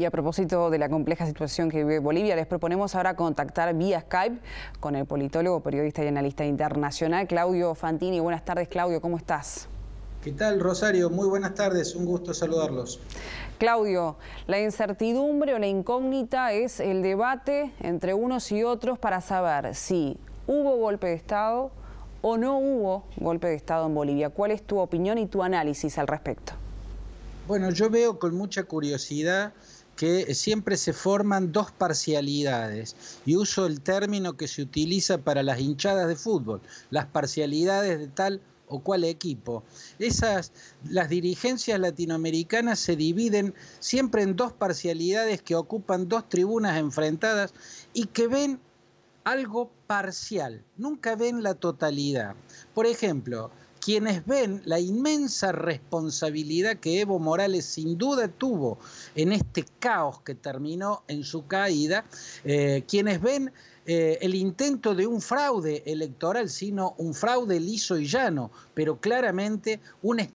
Y a propósito de la compleja situación que vive Bolivia, les proponemos ahora contactar vía Skype con el politólogo, periodista y analista internacional Claudio Fantini. Buenas tardes, Claudio, ¿cómo estás? ¿Qué tal, Rosario? Muy buenas tardes, un gusto saludarlos. Claudio, la incertidumbre o la incógnita es el debate entre unos y otros para saber si hubo golpe de Estado o no hubo golpe de Estado en Bolivia. ¿Cuál es tu opinión y tu análisis al respecto? Bueno, yo veo con mucha curiosidad que siempre se forman dos parcialidades, y uso el término que se utiliza para las hinchadas de fútbol, las parcialidades de tal o cual equipo. Esas, las dirigencias latinoamericanas se dividen siempre en dos parcialidades que ocupan dos tribunas enfrentadas y que ven algo parcial, nunca ven la totalidad. Por ejemplo, quienes ven la inmensa responsabilidad que Evo Morales sin duda tuvo en este caos que terminó en su caída, eh, quienes ven eh, el intento de un fraude electoral, sino un fraude liso y llano, pero claramente un